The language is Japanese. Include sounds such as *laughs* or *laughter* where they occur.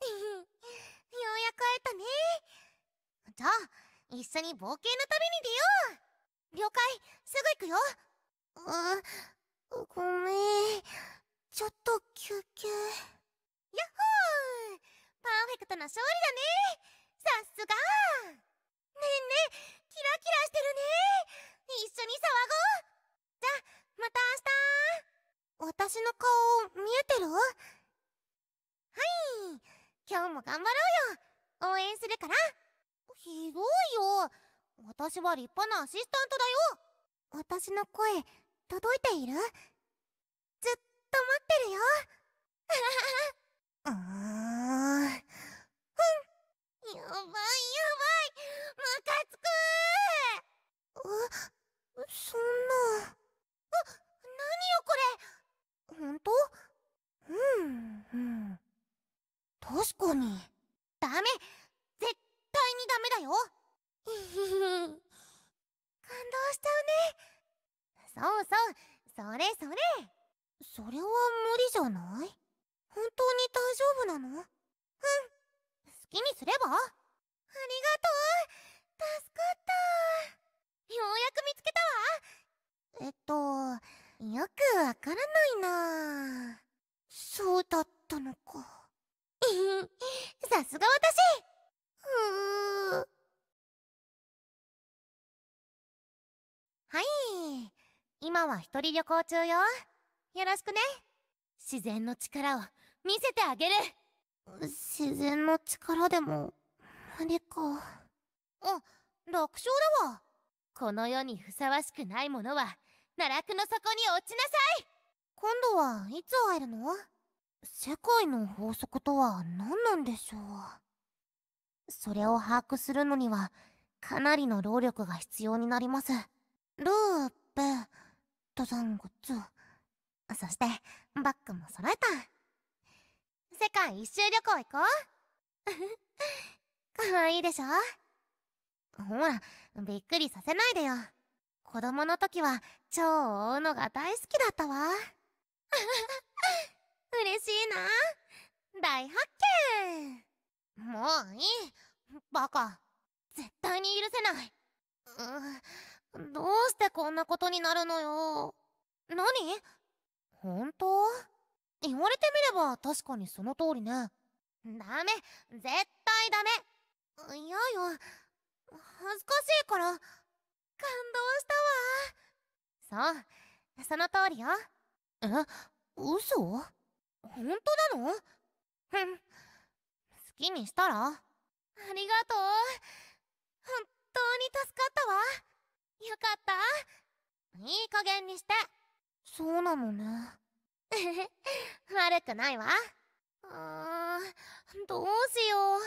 ようやく会えたねじゃあ一緒に冒険の旅に出よう了解すぐ行くよあごめんちょっと休憩やっほーパーフェクトな勝利だねさすがねんねキラキラしてるね一緒に騒ごうじゃあまた明日私の顔見えてる今日も頑張ろうよ応援するからひどいよ私は立派なアシスタントだよ私の声届いているずっと待ってるよう *laughs* ーんやばい確かにダメ絶対にダメだよ *laughs* 感動しちゃうねそうそうそれそれそれは無理じゃない本当に大丈夫なのうん好きにすればありがとう助かったようやく見つけたわえっとよくわからないなそうだったのか。さすが私はい今は一人旅行中よよろしくね自然の力を見せてあげる自然の力でも無理かあ楽勝だわこの世にふさわしくないものは奈落の底に落ちなさい今度はいつ会えるの世界の法則とは何なんでしょうそれを把握するのにはかなりの労力が必要になりますループ登山靴そしてバッグも揃えた世界一周旅行行こうかわいいでしょほらびっくりさせないでよ子供の時は蝶を追うのが大好きだったわ大発見もういいバカ絶対に許せないうどうしてこんなことになるのよ何本当言われてみれば確かにその通りねダメ絶対ダメいやよ恥ずかしいから感動したわそうその通りよえ嘘本当なのん *laughs* 好きにしたらありがとう本当に助かったわよかったいい加減にしてそうなのね *laughs* 悪くないわうーんどうしよう